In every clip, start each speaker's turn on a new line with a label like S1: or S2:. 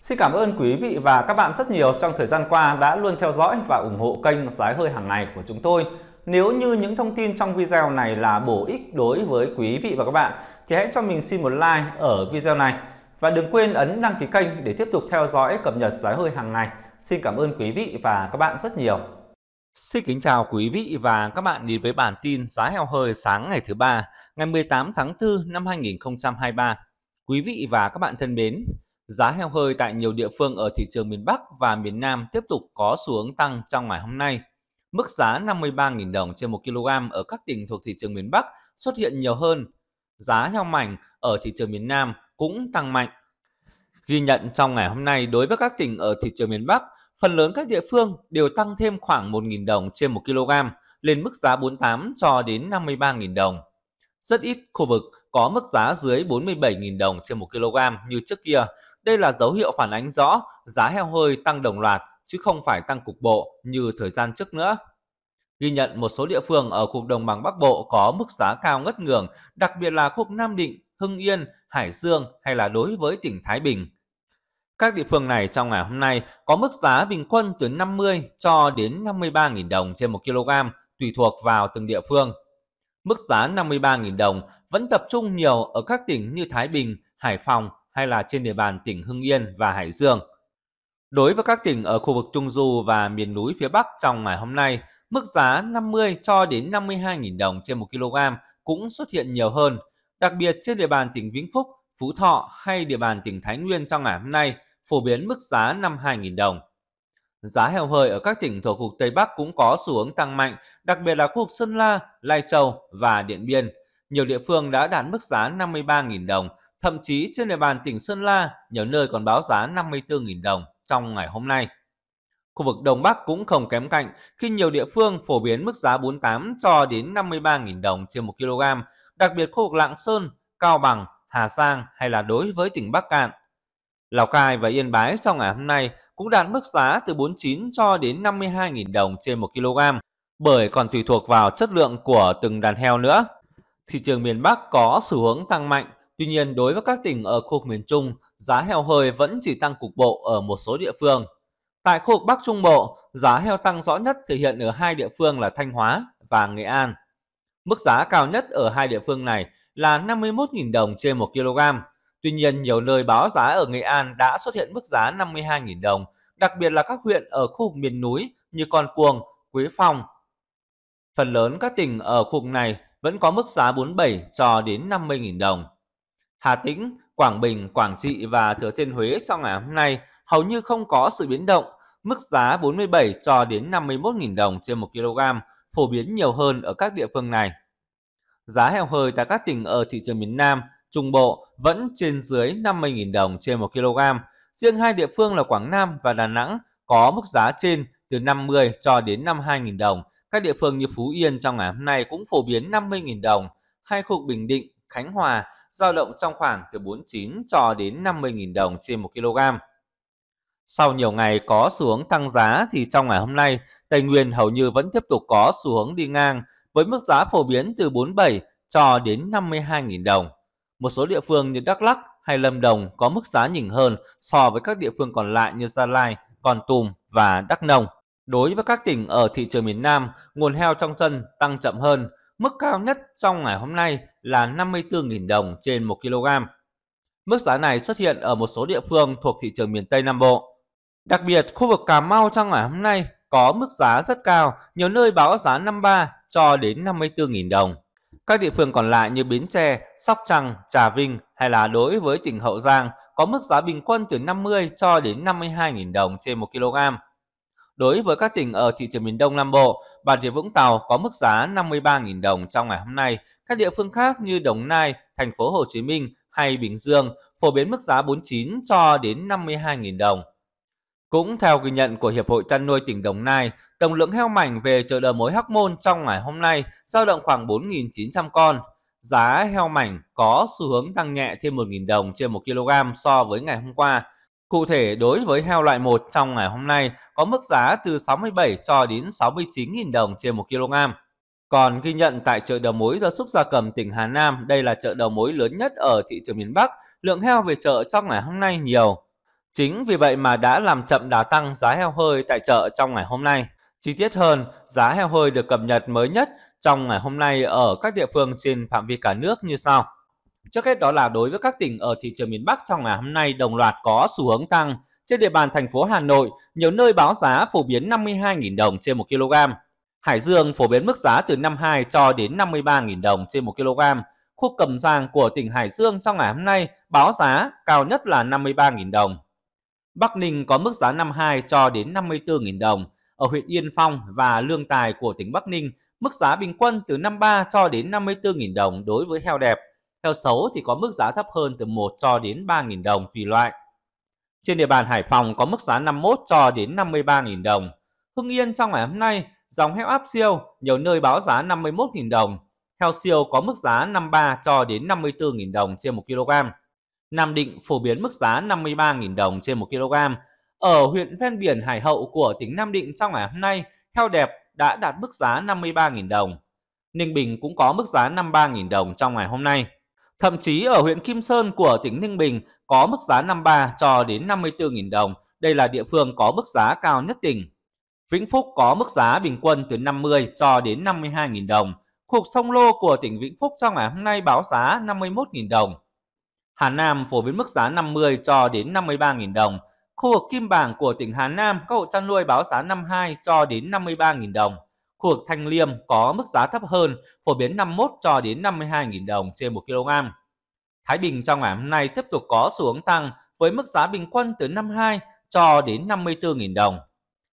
S1: Xin cảm ơn quý vị và các bạn rất nhiều trong thời gian qua đã luôn theo dõi và ủng hộ kênh Giá hơi hàng ngày của chúng tôi. Nếu như những thông tin trong video này là bổ ích đối với quý vị và các bạn thì hãy cho mình xin một like ở video này và đừng quên ấn đăng ký kênh để tiếp tục theo dõi cập nhật giá hơi hàng ngày. Xin cảm ơn quý vị và các bạn rất nhiều. Xin kính chào quý vị và các bạn đến với bản tin giá heo hơi sáng ngày thứ ba ngày 18 tháng 4 năm 2023. Quý vị và các bạn thân mến, Giá heo hơi tại nhiều địa phương ở thị trường miền Bắc và miền Nam tiếp tục có xu hướng tăng trong ngày hôm nay. Mức giá 53.000 đồng trên 1 kg ở các tỉnh thuộc thị trường miền Bắc xuất hiện nhiều hơn. Giá heo mảnh ở thị trường miền Nam cũng tăng mạnh. Ghi nhận trong ngày hôm nay đối với các tỉnh ở thị trường miền Bắc, phần lớn các địa phương đều tăng thêm khoảng 1.000 đồng trên 1 kg lên mức giá 48 cho đến 53.000 đồng. Rất ít khu vực có mức giá dưới 47.000 đồng trên 1 kg như trước kia đây là dấu hiệu phản ánh rõ giá heo hơi tăng đồng loạt chứ không phải tăng cục bộ như thời gian trước nữa. Ghi nhận một số địa phương ở khu đồng bằng Bắc Bộ có mức giá cao ngất ngường, đặc biệt là khu Nam Định, Hưng Yên, Hải Dương hay là đối với tỉnh Thái Bình. Các địa phương này trong ngày hôm nay có mức giá bình quân từ 50 cho đến 53.000 đồng trên 1 kg, tùy thuộc vào từng địa phương. Mức giá 53.000 đồng vẫn tập trung nhiều ở các tỉnh như Thái Bình, Hải Phòng, hay là trên địa bàn tỉnh Hưng Yên và Hải Dương. Đối với các tỉnh ở khu vực Trung Du và miền núi phía Bắc trong ngày hôm nay, mức giá 50 cho đến 52.000 đồng trên 1 kg cũng xuất hiện nhiều hơn, đặc biệt trên địa bàn tỉnh Vĩnh Phúc, Phú Thọ hay địa bàn tỉnh Thái Nguyên trong ngày hôm nay phổ biến mức giá 52.000 đồng. Giá heo hơi ở các tỉnh thuộc khu Tây Bắc cũng có xu hướng tăng mạnh, đặc biệt là khu vực Sơn La, Lai Châu và Điện Biên. Nhiều địa phương đã đạt mức giá 53.000 đồng, thậm chí trên địa bàn tỉnh Sơn La nhiều nơi còn báo giá 54.000 đồng trong ngày hôm nay. Khu vực Đông Bắc cũng không kém cạnh khi nhiều địa phương phổ biến mức giá 48 cho đến 53.000 đồng trên 1 kg, đặc biệt khu vực Lạng Sơn, Cao Bằng, Hà Giang hay là đối với tỉnh Bắc Cạn. Lào Cai và Yên Bái trong ngày hôm nay cũng đạt mức giá từ 49 cho đến 52.000 đồng trên 1 kg, bởi còn tùy thuộc vào chất lượng của từng đàn heo nữa. Thị trường miền Bắc có xu hướng tăng mạnh Tuy nhiên, đối với các tỉnh ở khu vực miền Trung, giá heo hơi vẫn chỉ tăng cục bộ ở một số địa phương. Tại khu vực Bắc Trung Bộ, giá heo tăng rõ nhất thể hiện ở hai địa phương là Thanh Hóa và Nghệ An. Mức giá cao nhất ở hai địa phương này là 51.000 đồng trên 1 kg. Tuy nhiên, nhiều nơi báo giá ở Nghệ An đã xuất hiện mức giá 52.000 đồng, đặc biệt là các huyện ở khu vực miền núi như Con Cuông, Quế Phong. Phần lớn các tỉnh ở khu vực này vẫn có mức giá 47 cho đến 50.000 đồng. Hà Tĩnh, Quảng Bình, Quảng Trị và Thừa Thiên Huế trong ngày hôm nay hầu như không có sự biến động, mức giá 47 cho đến 51.000 đồng trên 1 kg, phổ biến nhiều hơn ở các địa phương này. Giá heo hơi tại các tỉnh ở thị trường miền Nam, Trung Bộ vẫn trên dưới 50.000 đồng trên 1 kg. Riêng hai địa phương là Quảng Nam và Đà Nẵng có mức giá trên từ 50 cho đến 52.000 đồng. Các địa phương như Phú Yên trong ngày hôm nay cũng phổ biến 50.000 đồng. Hai khu Bình Định, Khánh Hòa giao động trong khoảng từ 49 cho đến 50.000 đồng trên 1 kg. Sau nhiều ngày có xu hướng tăng giá thì trong ngày hôm nay, Tây Nguyên hầu như vẫn tiếp tục có xu hướng đi ngang với mức giá phổ biến từ 47 cho đến 52.000 đồng. Một số địa phương như Đắk Lắk hay Lâm Đồng có mức giá nhỉnh hơn so với các địa phương còn lại như Gia Lai, con tum và Đắk Nông. Đối với các tỉnh ở thị trường miền Nam, nguồn heo trong dân tăng chậm hơn Mức cao nhất trong ngày hôm nay là 54.000 đồng trên 1 kg. Mức giá này xuất hiện ở một số địa phương thuộc thị trường miền Tây Nam Bộ. Đặc biệt, khu vực Cà Mau trong ngày hôm nay có mức giá rất cao, nhiều nơi báo giá 53 cho đến 54.000 đồng. Các địa phương còn lại như Bến Tre, Sóc Trăng, Trà Vinh hay là đối với tỉnh Hậu Giang có mức giá bình quân từ 50 cho đến 52.000 đồng trên 1 kg. Đối với các tỉnh ở thị trường miền Đông Nam Bộ, Bà Rịa Vũng Tàu có mức giá 53.000 đồng trong ngày hôm nay. Các địa phương khác như Đồng Nai, thành phố Hồ Chí Minh hay Bình Dương phổ biến mức giá 49 cho đến 52.000 đồng. Cũng theo ghi nhận của Hiệp hội chăn nuôi tỉnh Đồng Nai, tổng lượng heo mảnh về chợ đầu mối Hóc Môn trong ngày hôm nay dao động khoảng 4.900 con. Giá heo mảnh có xu hướng tăng nhẹ thêm 1.000 đồng trên 1 kg so với ngày hôm qua. Cụ thể, đối với heo loại 1 trong ngày hôm nay có mức giá từ 67 cho đến 69.000 đồng trên 1 kg. Còn ghi nhận tại chợ đầu mối gia súc gia cầm tỉnh Hà Nam, đây là chợ đầu mối lớn nhất ở thị trường miền Bắc, lượng heo về chợ trong ngày hôm nay nhiều. Chính vì vậy mà đã làm chậm đà tăng giá heo hơi tại chợ trong ngày hôm nay. Chi tiết hơn, giá heo hơi được cập nhật mới nhất trong ngày hôm nay ở các địa phương trên phạm vi cả nước như sau. Trước hết đó là đối với các tỉnh ở thị trường miền Bắc trong ngày hôm nay đồng loạt có xu hướng tăng. Trên địa bàn thành phố Hà Nội, nhiều nơi báo giá phổ biến 52.000 đồng trên 1 kg. Hải Dương phổ biến mức giá từ 52 cho đến 53.000 đồng trên 1 kg. Khu cầm giang của tỉnh Hải Dương trong ngày hôm nay báo giá cao nhất là 53.000 đồng. Bắc Ninh có mức giá 52 cho đến 54.000 đồng. Ở huyện Yên Phong và Lương Tài của tỉnh Bắc Ninh, mức giá bình quân từ 53 cho đến 54.000 đồng đối với heo đẹp. Theo xấu thì có mức giá thấp hơn từ 1 cho đến 3.000 đồng tùy loại. Trên địa bàn Hải Phòng có mức giá 51 cho đến 53.000 đồng. Hưng Yên trong ngày hôm nay, dòng heo áp siêu, nhiều nơi báo giá 51.000 đồng. Heo siêu có mức giá 53 cho đến 54.000 đồng trên 1 kg. Nam Định phổ biến mức giá 53.000 đồng trên 1 kg. Ở huyện ven biển Hải Hậu của tỉnh Nam Định trong ngày hôm nay, heo đẹp đã đạt mức giá 53.000 đồng. Ninh Bình cũng có mức giá 53.000 đồng trong ngày hôm nay. Thậm chí ở huyện Kim Sơn của tỉnh Ninh Bình có mức giá 53 cho đến 54.000 đồng. Đây là địa phương có mức giá cao nhất tỉnh. Vĩnh Phúc có mức giá bình quân từ 50 cho đến 52.000 đồng. Khu vực sông Lô của tỉnh Vĩnh Phúc trong ngày hôm nay báo giá 51.000 đồng. Hà Nam phổ biến mức giá 50 cho đến 53.000 đồng. Khu vực Kim Bảng của tỉnh Hà Nam, các hộ chăn nuôi báo giá 52 cho đến 53.000 đồng. Khu vực Thanh Liêm có mức giá thấp hơn, phổ biến 51 cho đến 52.000 đồng trên 1 kg. Thái Bình trong ngày hôm nay tiếp tục có xuống tăng với mức giá bình quân từ 52 cho đến 54.000 đồng.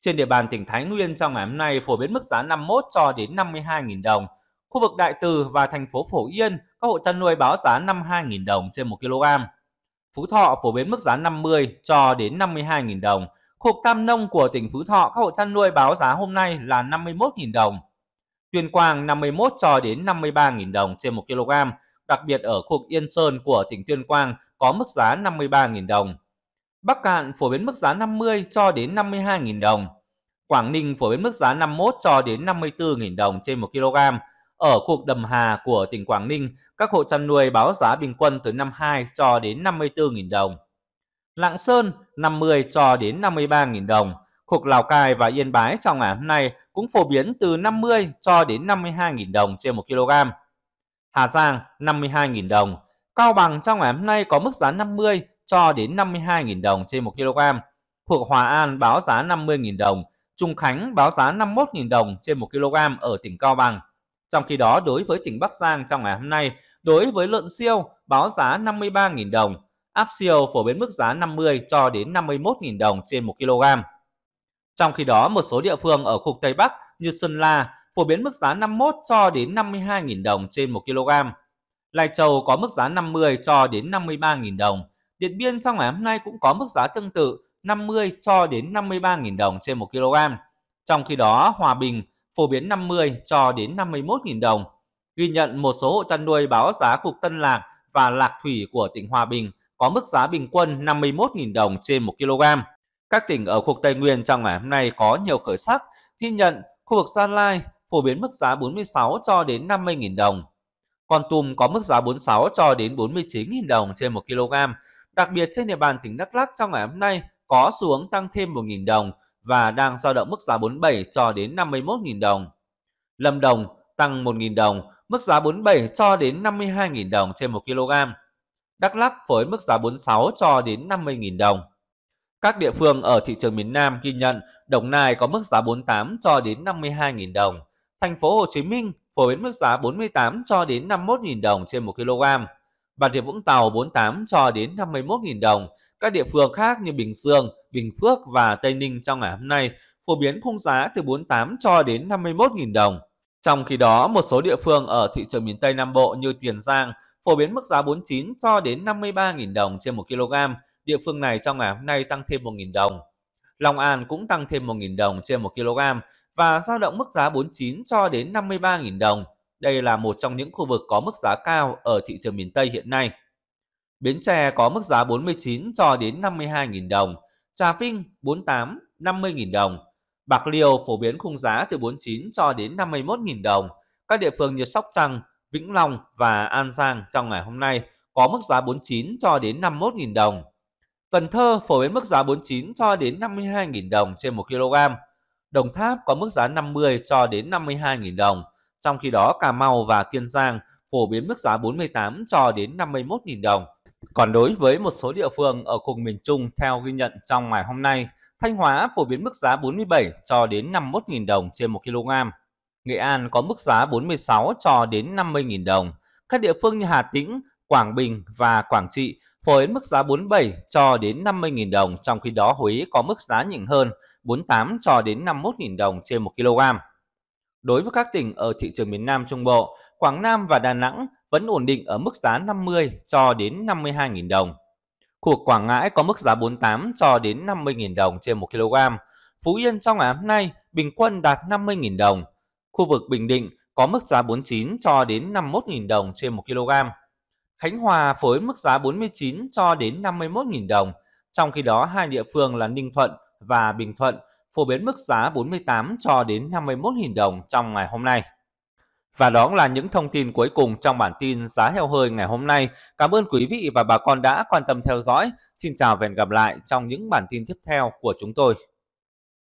S1: Trên địa bàn tỉnh Thái Nguyên trong ngày hôm nay phổ biến mức giá 51 cho đến 52.000 đồng. Khu vực Đại Từ và thành phố Phổ Yên, các hộ chăn nuôi báo giá 52.000 đồng trên 1 kg. Phú Thọ phổ biến mức giá 50 cho đến 52.000 đồng. Cục Tam Nông của tỉnh Phú Thọ các hộ chăn nuôi báo giá hôm nay là 51.000 đồng. Tuyên Quang 51 cho đến 53.000 đồng trên 1 kg, đặc biệt ở khu Yên Sơn của tỉnh Tuyên Quang có mức giá 53.000 đồng. Bắc Cạn phổ biến mức giá 50 cho đến 52.000 đồng. Quảng Ninh phổ biến mức giá 51 cho đến 54.000 đồng trên 1 kg. Ở khu Đầm Hà của tỉnh Quảng Ninh, các hộ chăn nuôi báo giá bình quân từ 52 cho đến 54.000 đồng. Lạng Sơn 50 cho đến 53.000 đồng. khu vực Lào Cai và Yên Bái trong ngày hôm nay cũng phổ biến từ 50 cho đến 52.000 đồng trên 1 kg. Hà Giang 52.000 đồng. Cao Bằng trong ngày hôm nay có mức giá 50 cho đến 52.000 đồng trên 1 kg. Thuộc Hòa An báo giá 50.000 đồng. Trung Khánh báo giá 51.000 đồng trên 1 kg ở tỉnh Cao Bằng. Trong khi đó đối với tỉnh Bắc Giang trong ngày hôm nay, đối với lợn siêu báo giá 53.000 đồng, Áp AppSio phổ biến mức giá 50 cho đến 51.000 đồng trên 1 kg. Trong khi đó, một số địa phương ở khu Tây Bắc như Sơn La phổ biến mức giá 51 cho đến 52.000 đồng trên 1 kg. Lai Châu có mức giá 50 cho đến 53.000 đồng. Điện Biên trong ngày hôm nay cũng có mức giá tương tự 50 cho đến 53.000 đồng trên 1 kg. Trong khi đó, Hòa Bình phổ biến 50 cho đến 51.000 đồng. Ghi nhận một số hộ chăn nuôi báo giá cục Tân Lạc và Lạc Thủy của tỉnh Hòa Bình có mức giá bình quân 51.000 đồng trên 1 kg. Các tỉnh ở khu vực Tây Nguyên trong ngày hôm nay có nhiều khởi sắc, ghi nhận khu vực Gia Lai phổ biến mức giá 46 cho đến 50.000 đồng. Con Tum có mức giá 46 cho đến 49.000 đồng trên 1 kg. Đặc biệt trên địa bàn tỉnh Đắk Lắk trong ngày hôm nay có xuống tăng thêm 1.000 đồng và đang dao động mức giá 47 cho đến 51.000 đồng. Lâm Đồng tăng 1.000 đồng, mức giá 47 cho đến 52.000 đồng trên 1 kg. Đắk Lắk với mức giá 46 cho đến 50.000 đồng. Các địa phương ở thị trường miền Nam ghi nhận Đồng Nai có mức giá 48 cho đến 52.000 đồng. Thành phố Hồ Chí Minh phổ biến mức giá 48 cho đến 51.000 đồng trên 1 kg. Bà Rịa Vũng Tàu 48 cho đến 51.000 đồng. Các địa phương khác như Bình Dương, Bình Phước và Tây Ninh trong ngày hôm nay phổ biến khung giá từ 48 cho đến 51.000 đồng. Trong khi đó, một số địa phương ở thị trường miền Tây Nam Bộ như Tiền Giang phổ biến mức giá 49 cho đến 53.000 đồng trên 1 kg. Địa phương này trong ngày hôm nay tăng thêm 1.000 đồng. Long An cũng tăng thêm 1.000 đồng trên 1 kg và dao động mức giá 49 cho đến 53.000 đồng. Đây là một trong những khu vực có mức giá cao ở thị trường miền Tây hiện nay. Bến Tre có mức giá 49 cho đến 52.000 đồng, Trà Vinh 48 50.000 đồng. Bạc Liêu phổ biến khung giá từ 49 cho đến 51.000 đồng. Các địa phương như Sóc Trăng, Vĩnh Long và An Giang trong ngày hôm nay có mức giá 49 cho đến 51.000 đồng. Cần Thơ phổ biến mức giá 49 cho đến 52.000 đồng trên 1 kg. Đồng Tháp có mức giá 50 cho đến 52.000 đồng, trong khi đó Cà Mau và Kiên Giang phổ biến mức giá 48 cho đến 51.000 đồng. Còn đối với một số địa phương ở cùng miền Trung theo ghi nhận trong ngày hôm nay, Thanh Hóa phổ biến mức giá 47 cho đến 51.000 đồng trên 1 kg. Nghệ An có mức giá 46 cho đến 50.000 đồng. Các địa phương như Hà Tĩnh, Quảng Bình và Quảng Trị phổ biến mức giá 47 cho đến 50.000 đồng, trong khi đó Huế có mức giá nhỉnh hơn 48 cho đến 51.000 đồng trên 1 kg. Đối với các tỉnh ở thị trường miền Nam Trung Bộ, Quảng Nam và Đà Nẵng vẫn ổn định ở mức giá 50 cho đến 52.000 đồng. Khu Quảng Ngãi có mức giá 48 cho đến 50.000 đồng trên 1 kg. Phú Yên trong ngày hôm nay bình quân đạt 50.000 đồng. Khu vực Bình Định có mức giá 49 cho đến 51.000 đồng trên 1 kg. Khánh Hòa phối mức giá 49 cho đến 51.000 đồng, trong khi đó hai địa phương là Ninh Thuận và Bình Thuận phổ biến mức giá 48 cho đến 51.000 đồng trong ngày hôm nay. Và đó là những thông tin cuối cùng trong bản tin giá heo hơi ngày hôm nay. Cảm ơn quý vị và bà con đã quan tâm theo dõi. Xin chào và hẹn gặp lại trong những bản tin tiếp theo của chúng tôi.